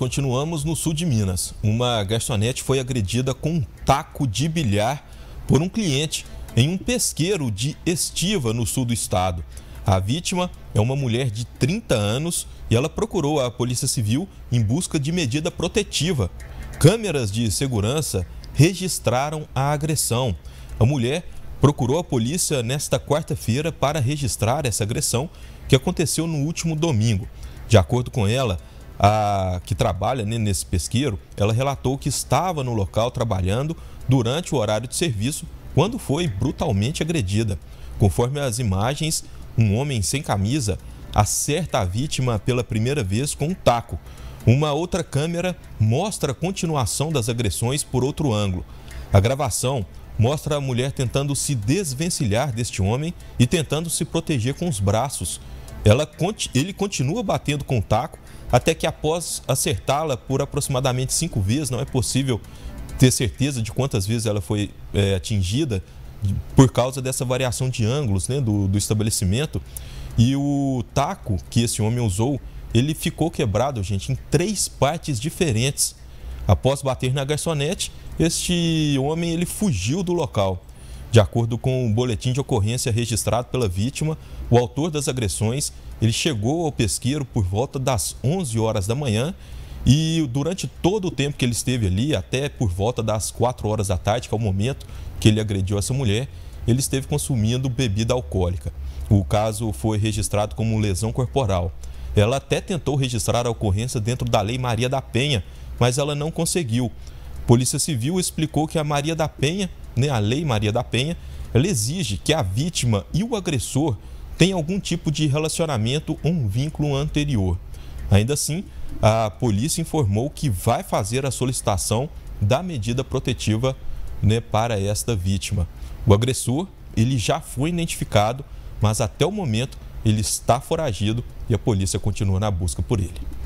Continuamos no sul de Minas. Uma garçonete foi agredida com um taco de bilhar por um cliente em um pesqueiro de Estiva, no sul do estado. A vítima é uma mulher de 30 anos e ela procurou a Polícia Civil em busca de medida protetiva. Câmeras de segurança registraram a agressão. A mulher procurou a polícia nesta quarta-feira para registrar essa agressão que aconteceu no último domingo. De acordo com ela, a, que trabalha né, nesse pesqueiro, ela relatou que estava no local trabalhando durante o horário de serviço quando foi brutalmente agredida. Conforme as imagens, um homem sem camisa acerta a vítima pela primeira vez com um taco. Uma outra câmera mostra a continuação das agressões por outro ângulo. A gravação mostra a mulher tentando se desvencilhar deste homem e tentando se proteger com os braços, ela, ele continua batendo com o taco até que, após acertá-la por aproximadamente cinco vezes, não é possível ter certeza de quantas vezes ela foi é, atingida por causa dessa variação de ângulos né, do, do estabelecimento. E o taco que esse homem usou, ele ficou quebrado, gente, em três partes diferentes. Após bater na garçonete, este homem ele fugiu do local. De acordo com o um boletim de ocorrência registrado pela vítima, o autor das agressões ele chegou ao pesqueiro por volta das 11 horas da manhã e durante todo o tempo que ele esteve ali, até por volta das 4 horas da tarde, que é o momento que ele agrediu essa mulher, ele esteve consumindo bebida alcoólica. O caso foi registrado como lesão corporal. Ela até tentou registrar a ocorrência dentro da Lei Maria da Penha, mas ela não conseguiu. A Polícia Civil explicou que a Maria da Penha né, a Lei Maria da Penha, ela exige que a vítima e o agressor tenham algum tipo de relacionamento ou um vínculo anterior. Ainda assim, a polícia informou que vai fazer a solicitação da medida protetiva né, para esta vítima. O agressor ele já foi identificado, mas até o momento ele está foragido e a polícia continua na busca por ele.